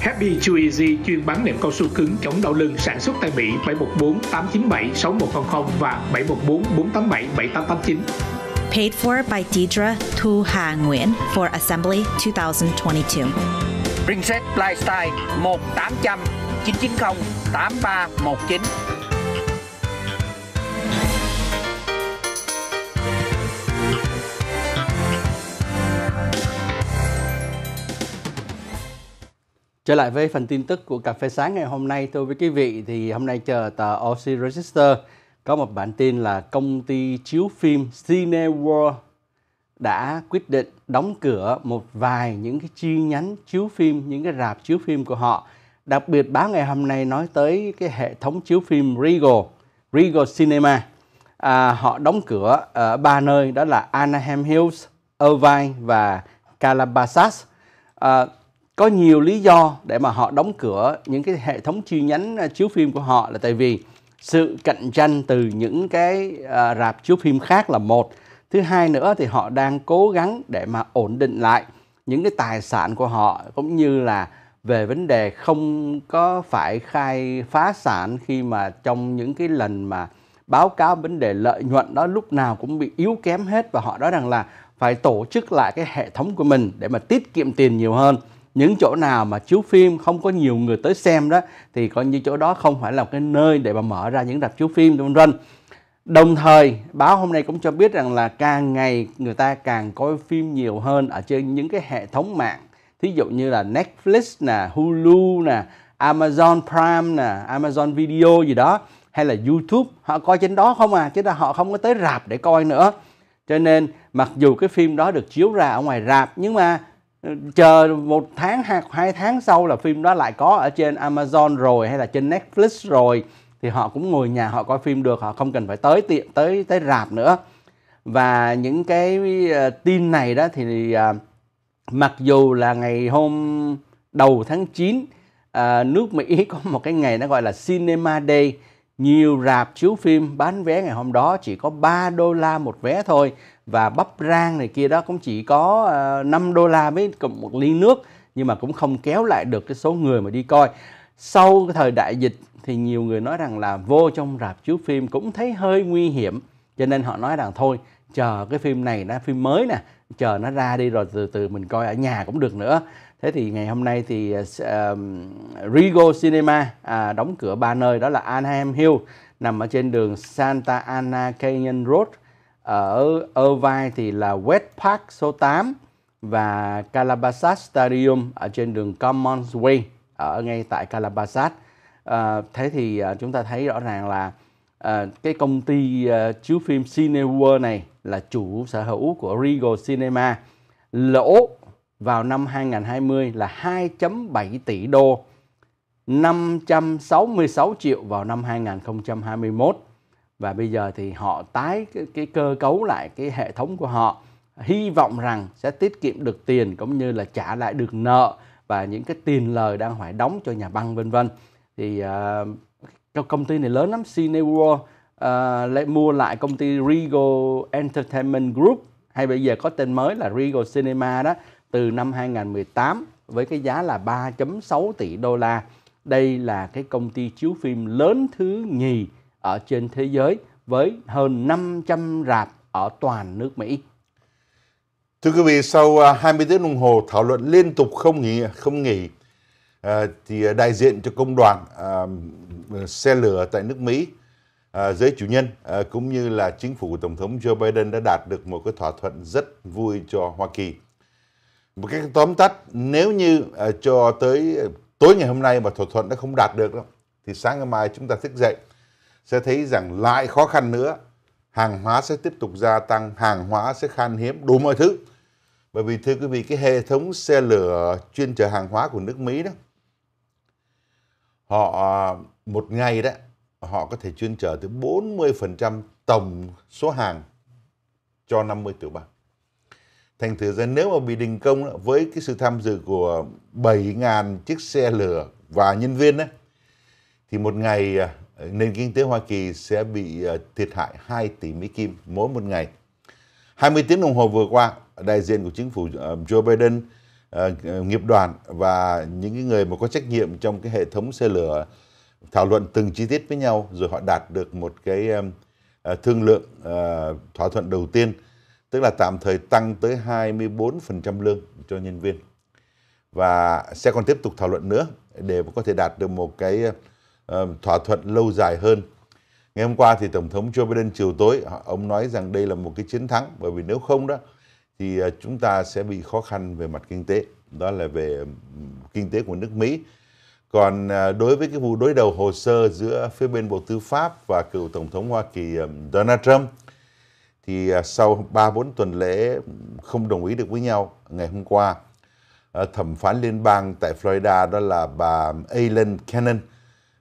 Happy Chew Easy chuyên bán nệm cao su cứng chống đau lưng sản xuất tại Mỹ 714 897 6100 và 714 487 7889. Paid for by Deidre Thu Hà Nguyễn for Assembly 2022. Princess Lifestyle 1 800 990 8319 Trở lại với phần tin tức của Cà phê sáng ngày hôm nay, tôi với quý vị, thì hôm nay chờ tờ OC Register có một bản tin là công ty chiếu phim Cineworld đã quyết định đóng cửa một vài những cái chi nhánh chiếu phim, những cái rạp chiếu phim của họ. Đặc biệt báo ngày hôm nay nói tới cái hệ thống chiếu phim Regal, Regal Cinema. À, họ đóng cửa ở ba nơi đó là Anaheim Hills, Irvine và Calabasas. À, có nhiều lý do để mà họ đóng cửa những cái hệ thống chi nhánh à, chiếu phim của họ là tại vì sự cạnh tranh từ những cái à, rạp chiếu phim khác là một thứ hai nữa thì họ đang cố gắng để mà ổn định lại những cái tài sản của họ cũng như là về vấn đề không có phải khai phá sản khi mà trong những cái lần mà báo cáo vấn đề lợi nhuận đó lúc nào cũng bị yếu kém hết và họ nói rằng là phải tổ chức lại cái hệ thống của mình để mà tiết kiệm tiền nhiều hơn những chỗ nào mà chiếu phim không có nhiều người tới xem đó thì coi như chỗ đó không phải là cái nơi để mà mở ra những rạp chiếu phim vân vân đồng thời báo hôm nay cũng cho biết rằng là càng ngày người ta càng coi phim nhiều hơn ở trên những cái hệ thống mạng thí dụ như là Netflix nè Hulu nè Amazon Prime nè Amazon Video gì đó hay là YouTube họ coi trên đó không à chứ là họ không có tới rạp để coi nữa cho nên mặc dù cái phim đó được chiếu ra ở ngoài rạp nhưng mà chờ một tháng hoặc hai tháng sau là phim đó lại có ở trên Amazon rồi hay là trên Netflix rồi thì họ cũng ngồi nhà họ coi phim được họ không cần phải tới tiện tới tới rạp nữa và những cái ờ, tin này đó thì ờ, mặc dù là ngày hôm đầu tháng 9 ờ, nước Mỹ có một cái ngày nó gọi là Cinema Day nhiều rạp chiếu phim bán vé ngày hôm đó chỉ có 3 đô la một vé thôi và bắp rang này kia đó cũng chỉ có uh, ờ, 5 đô la với một ly nước nhưng mà cũng không kéo lại được cái số người mà đi coi. Sau cái thời đại dịch thì nhiều người nói rằng là vô trong rạp chiếu phim cũng thấy hơi nguy hiểm cho nên họ nói rằng thôi chờ cái phim này nó phim mới nè chờ nó ra đi rồi từ từ mình coi ở nhà cũng được nữa Thế thì ngày hôm nay thì uh, Rigo Cinema uh, đóng cửa ba nơi đó là Anaheim Hill nằm ở trên đường Santa Ana Canyon Road ở Irvine thì là West Park số 8 và Calabasas Stadium ở trên đường Commons Way ở ngay tại Calabasas. À, thế thì à, chúng ta thấy rõ ràng là à, cái công ty à, chiếu phim Cineworld này là chủ sở hữu của Regal Cinema lỗ vào năm 2020 là 2.7 tỷ đô, 566 triệu vào năm 2021 và bây giờ thì họ tái cái, cái cơ cấu lại cái hệ thống của họ hy vọng rằng sẽ tiết kiệm được tiền cũng như là trả lại được nợ và những cái tiền lời đang phải đóng cho nhà băng vân vân thì uh, công ty này lớn lắm Cineworld uh, ờ, lại mua lại công ty Regal Entertainment Group hay bây giờ có tên mới là Regal Cinema đó từ năm 2018 với cái giá là 3.6 tỷ đô la. Đây là cái công ty chiếu phim lớn thứ nhì ở trên thế giới với hơn 500 rạp ở toàn nước Mỹ. Thưa quý vị, sau 20 à, tiếng đồng hồ thảo luận liên tục không nghỉ không nghỉ à, thì đại diện cho công đoàn à, xe lửa tại nước Mỹ à, giới chủ nhân cũng như là chính phủ của tổng thống Joe Biden đã đạt được một cái thỏa thuận rất vui cho Hoa Kỳ một cái tóm tắt nếu như uh, cho tới à, tối ngày hôm nay mà thỏa thuận đã không đạt được đâu thì sáng ngày mai chúng ta thức dậy sẽ thấy rằng lại khó khăn nữa hàng hóa sẽ tiếp tục gia tăng hàng hóa sẽ khan hiếm đủ mọi thứ bởi vì thưa quý vị cái hệ thống xe lửa chuyên chở hàng hóa của nước Mỹ đó họ à, một ngày đó họ có thể chuyên chở tới 40% tổng số hàng cho 50 tiểu bang Thành thử ra nếu mà bị đình công với cái sự tham dự của 7.000 chiếc xe lửa và nhân viên đấy, thì một ngày à, nền kinh tế Hoa Kỳ sẽ bị à, thiệt hại 2 tỷ Mỹ Kim mỗi một ngày. 20 tiếng đồng hồ vừa qua, đại diện của chính phủ à, Joe Biden, nghiệp đoàn và những người mà có trách nhiệm trong cái hệ thống xe lửa thảo luận từng chi tiết với nhau rồi họ đạt được một cái thương lượng thỏa thuận đầu tiên tức là tạm thời tăng tới 24% lương cho nhân viên. Và sẽ còn tiếp tục thảo luận nữa để có thể đạt được một cái ờ, thỏa thuận lâu dài hơn. Ngày hôm qua thì Tổng thống Joe Biden chiều tối, ông nói rằng đây là một cái chiến thắng bởi vì nếu không đó thì ờ, chúng ta sẽ bị khó khăn về mặt kinh tế, đó là về kinh tế của nước Mỹ. Còn ờ, đối với cái vụ đối đầu hồ sơ giữa phía bên Bộ Tư pháp và cựu Tổng thống Hoa Kỳ Donald Trump thì à, sau 3 4 tuần lễ không đồng ý được với nhau ngày hôm qua ờ, thẩm phán liên bang tại Florida đó là bà Aileen Cannon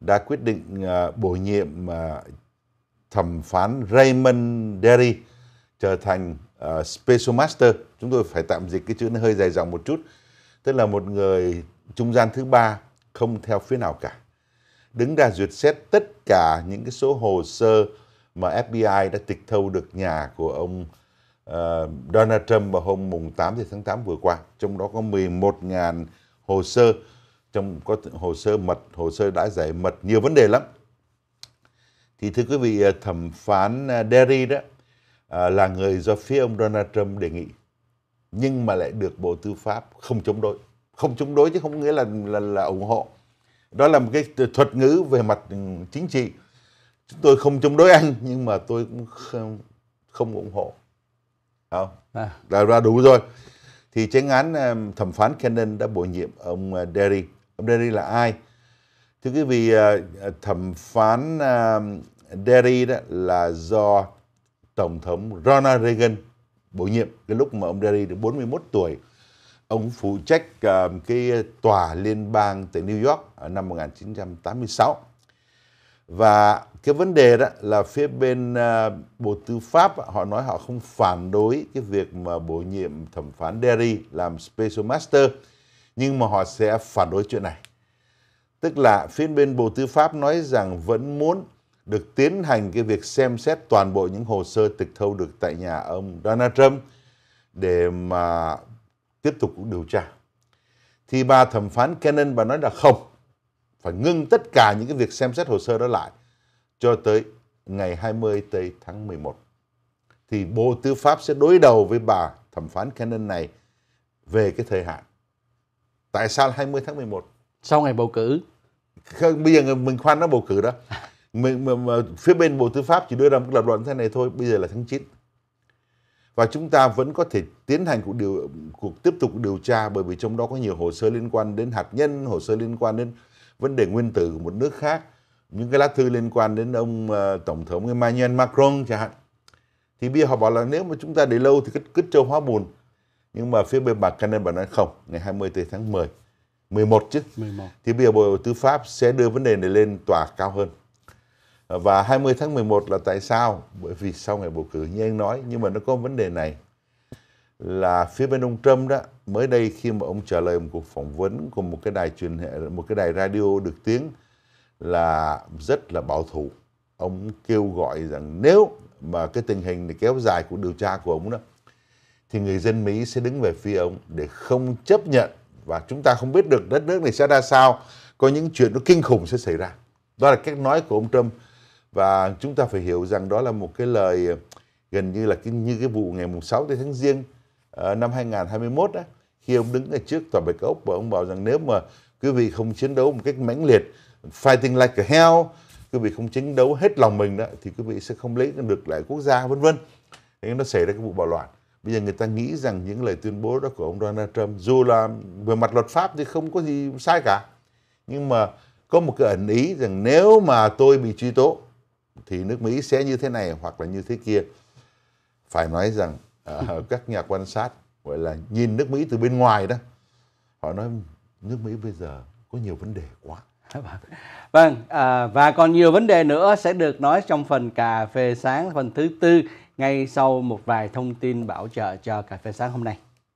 đã quyết định à, bổ nhiệm à, thẩm phán Raymond Derry trở thành Special Master. Chúng tôi phải tạm dịch cái chữ nó hơi dài dòng một chút. Tức là một người trung gian thứ ba không theo phía nào cả. Đứng ra duyệt xét tất cả những cái số hồ sơ mà FBI đã tịch thâu được nhà của ông uh, Donald Trump vào hôm mùng 8 tháng 8 vừa qua. Trong đó có 11.000 hồ sơ, trong có hồ sơ mật, hồ sơ đã giải mật, nhiều vấn đề lắm. Thì thưa quý vị, ờ, thẩm phán ờ, Derry đó uh, là người do phía ông Donald Trump đề nghị, nhưng mà lại được Bộ Tư pháp không chống đối. Không chống đối chứ không nghĩa là là, là ủng hộ. Đó là một cái thuật ngữ về mặt ừ, chính trị chúng tôi không chống đối anh nhưng mà tôi cũng không, không ủng hộ không à. ra đủ rồi thì tránh án thẩm phán Cannon đã bổ nhiệm ông à, Derry ông Derry là ai thưa quý vị à, à, thẩm phán Derry đó là do tổng thống Ronald Reagan bổ nhiệm cái lúc mà ông Derry được 41 tuổi ông phụ trách cái tòa liên bang tại New York ở năm 1986 và cái vấn đề đó là phía bên à, bộ tư pháp họ nói họ không phản đối cái việc mà bổ nhiệm thẩm phán Derry làm special master nhưng mà họ sẽ phản đối chuyện này tức là phía bên bộ tư pháp nói rằng vẫn muốn được tiến hành cái việc xem xét toàn bộ những hồ sơ tịch thâu được tại nhà ông Donald Trump để mà tiếp tục điều tra thì bà thẩm phán Cannon bà nói là không phải ngưng tất cả những cái việc xem xét hồ sơ đó lại cho tới ngày 20 tây tháng 11 thì Bộ Tư pháp sẽ đối đầu với bà thẩm phán Cannon này về cái thời hạn. Tại sao 20 tháng 11? Sau ngày bầu cử. Không, bây giờ mình khoan nó bầu cử đó. Mình, mà, mà, phía bên Bộ Tư pháp chỉ đưa ra một lập luận thế này thôi, bây giờ là tháng 9. Và chúng ta vẫn có thể tiến hành cuộc điều cuộc tiếp tục điều tra bởi vì trong đó có nhiều hồ sơ liên quan đến hạt nhân, hồ sơ liên quan đến vấn đề nguyên tử của một nước khác những cái lá thư liên quan đến ông uh, tổng thống Emmanuel Macron chẳng hạn thì bây giờ họ bảo là nếu mà chúng ta để lâu thì cứ, cứ châu hóa bùn nhưng mà phía bên bà Canon bảo nói không ngày tới tháng 10 11 chứ 11. thì bây giờ Bộ Tư pháp sẽ đưa vấn đề này lên tòa cao hơn và 20 tháng 11 là tại sao bởi vì sau ngày bầu cử như anh nói nhưng mà nó có vấn đề này là phía bên ông Trump đó mới đây khi mà ông trả lời một cuộc phỏng vấn của một cái đài truyền hệ một cái đài radio được tiếng là rất là bảo thủ ông kêu gọi rằng nếu mà cái tình hình này kéo dài của điều tra của ông đó thì người dân Mỹ sẽ đứng về phía ông để không chấp nhận và chúng ta không biết được đất nước này sẽ ra sao có những chuyện nó kinh khủng sẽ xảy ra đó là cách nói của ông Trump và chúng ta phải hiểu rằng đó là một cái lời ờ, gần như là cái, như cái vụ ngày mùng 6 tháng giêng uh, năm 2021 đó khi ông đứng ở trước tòa bạch ốc và ông bảo rằng nếu mà quý vị không chiến đấu một cách mãnh liệt fighting like a hell quý vị không chiến đấu hết lòng mình đó thì quý vị sẽ không lấy được lại quốc gia vân vân nên nó xảy ra cái vụ bạo loạn bây giờ người ta nghĩ rằng những lời tuyên bố đó của ông Donald Trump dù là về mặt luật pháp thì không có gì sai cả nhưng mà có một cái ẩn ý rằng nếu mà tôi bị truy tố thì nước Mỹ sẽ như thế này hoặc là như thế kia phải nói rằng uh, các nhà quan sát gọi là nhìn nước Mỹ từ bên ngoài đó họ nói nước Mỹ bây giờ có nhiều vấn đề quá dạ vâng. vâng à, và còn nhiều vấn đề nữa sẽ được nói trong phần cà phê sáng phần thứ tư ngay sau một vài thông tin bảo trợ cho cà phê sáng hôm nay